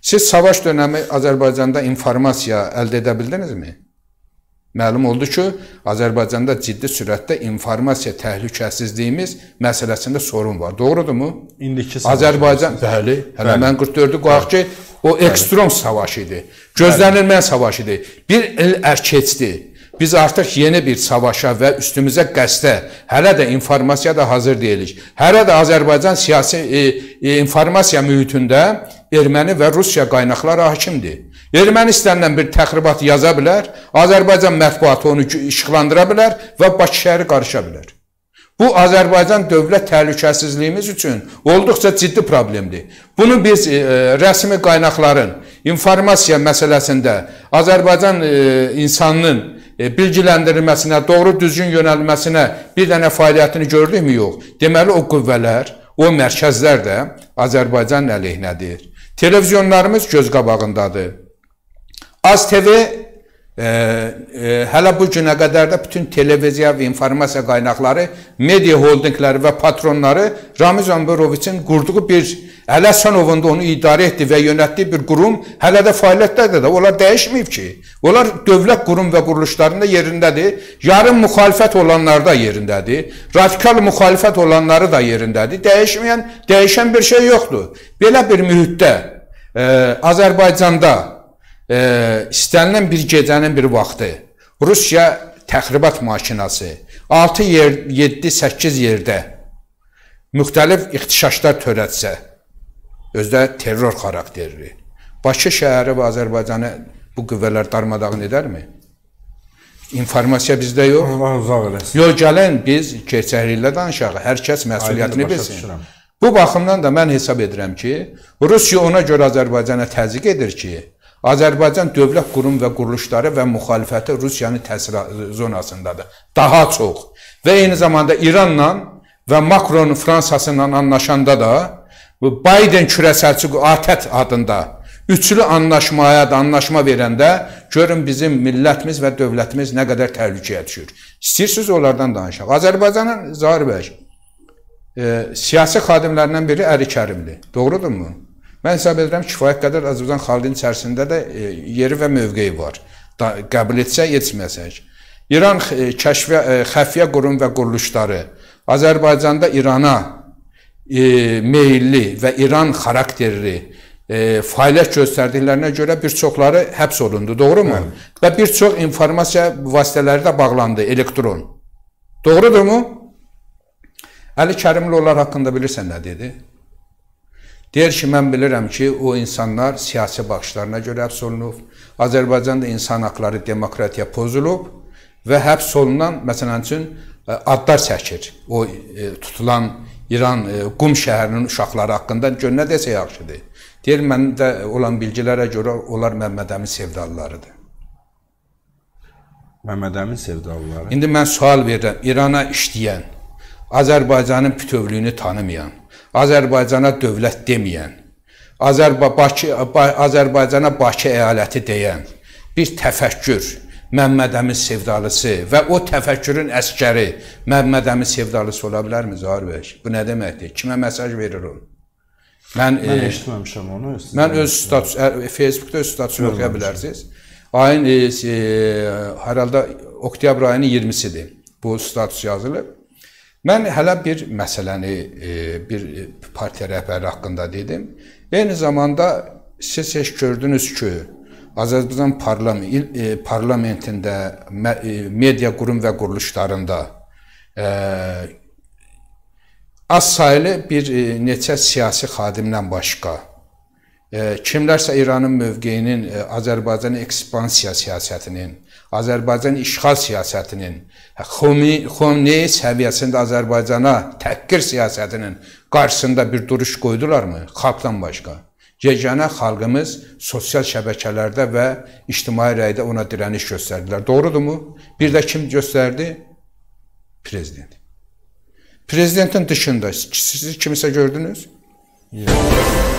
Siz savaş dönəmi Azərbaycanda informasiya əldə edə bildinizmi? Məlum oldu ki, Azərbaycanda ciddi sürətdə informasiya təhlükəsizliyimiz məsələsində sorun var. Doğrudurmu? İndiki savaş. Azərbaycan, bəli, hələ mən 44-ü qoyaq ki, o ekstrem savaş idi. Gözlənilməyən savaş idi. Bir il ərkeçdi. Biz artıq yeni bir savaşa və üstümüzə qəstə hələ də informasiya da hazır deyilik. Hələ də Azərbaycan siyasi e, e, informasiya mühitində erməni və Rusiya qaynaqları hakimdir. Erməni istənilən bir təxribat yaza bilər, Azərbaycan mətbuatı onu işıqlandıra bilər və Bakı şəhəri qarışa bilər. Bu Azərbaycan dövlət təhlükəsizliyimiz üçün olduqca ciddi problemdir. Bunu biz e, e rəsmi qaynaqların informasiya məsələsində Azərbaycan e, insanının E, bilgiləndirilməsinə, doğru düzgün yönəlməsinə bir dənə fəaliyyətini gördükmü? Yox. Deməli o qüvvələr, o mərkəzlər də Azərbaycanın əleyhinədir. Televizionlarımız göz qabağındadır. Az TV E, e, hələ bu günə qədər də bütün televiziya və informasiya qaynaqları, media holdinqləri və patronları Ramiz Əmbəroviçin qurduğu bir Əli Əsanovun da onu idarə etdi və yönətdiyi bir qurum hələ də fəaliyyətdədir də. Onlar dəyişməyib ki. Onlar dövlət qurum və quruluşlarında yerindədir. Yarım müxalifət olanlar da yerindədir. Radikal müxalifət olanları da yerindədir. Dəyişməyən, dəyişən bir şey yoxdur. Belə bir mühitdə ə, e, Azərbaycanda e, istənilən bir gecənin bir vaxtı Rusiya təxribat maşinası 6 yer 7-8 yerdə müxtəlif ixtişaşlar törətsə özdə terror xarakterli Bakı şəhəri və Azərbaycanı bu qüvvələr darmadağın edərmi? İnformasiya bizdə yox. Allah uzaq eləsin. Yox, gəlin biz gerçəkliklə danışaq. Hər kəs məsuliyyətini bilsin. Bu baxımdan da mən hesab edirəm ki, Rusiya ona görə Azərbaycana təzyiq edir ki, Azərbaycan dövlət qurum və quruluşları və müxalifəti Rusiyanın təsir e, zonasındadır. Daha çox. Və eyni zamanda İranla və Macronun Fransasıyla anlaşanda da Biden kürəsəlçi ATƏT adında üçlü anlaşmaya da anlaşma verəndə görün bizim millətimiz və dövlətimiz nə qədər təhlükəyə düşür. İstəyirsiniz onlardan danışaq. Azərbaycanın Zahir bəy e, siyasi xadimlərindən biri Əli Kərimli. Doğrudurmu? Mən hesab edirəm kifayət qədər Azərbaycan xalqının içərisində də e, yeri və mövqeyi var. Da, qəbul etsək, etməsək. İran e, kəşfə e, xəfiyyə qurum və quruluşları Azərbaycanda İrana e, meylli və İran xarakterli e, fəaliyyət göstərdiklərinə görə bir çoxları həbs olundu, doğrumu? Hə. Və bir çox informasiya vasitələri də bağlandı, elektron. Doğrudurmu? Əli Kərimli onlar haqqında bilirsən nə dedi? Deyir ki, mən bilirəm ki, o insanlar siyasi baxışlarına görə həbs olunub. Azərbaycanda insan haqları demokratiya pozulub və həbs olunan, məsələn üçün, e, adlar çəkir. O e, tutulan İran e, Qum şəhərinin uşaqları haqqında gör nə desə yaxşıdır. Deyir, məndə olan bilgilərə görə onlar Məmməd Əmin sevdalılarıdır. Məmməd Əmin sevdalıları. İndi mən sual verirəm. İrana işləyən, Azərbaycanın bütövlüyünü tanımayan Azərbaycana dövlət deməyən, Azərba Bakı Azərbaycana Bakı əyaləti deyən bir təfəkkür Məmməd Əmin sevdalısı və o təfəkkürün əskəri Məmməd Əmin sevdalısı ola bilərmi Zahir bəy? Bu nə deməkdir? Kimə mesaj verir o? Mən mən e, eşitməmişəm onu. Mən öz status Facebookda öz statusumu oxuya bilərsiniz. Ayın e, e hər halda oktyabr ayının 20-sidir. Bu status yazılıb. Mən hələ bir məsələni e, bir e, partiya rəhbəri haqqında dedim. Eyni zamanda siz heç gördünüz ki, Azərbaycan parlament e, parlamentində media qurum və quruluşlarında az saylı bir neçə siyasi xadimdən başqa kimlərsə İranın mövqeyinin Azərbaycan ekspansiya siyasətinin Azərbaycan işğal siyasətinin, Xomney səviyyəsində Azərbaycana təhqir siyasətinin qarşısında bir duruş qoydularmı? Xalqdan başqa. Yeganə xalqımız sosial şəbəkələrdə və ictimai rəydə ona dirəniş göstərdilər. Doğrudurmu? Bir də kim göstərdi? Prezident. Prezidentin dışında siz kimisə gördünüz? Yox.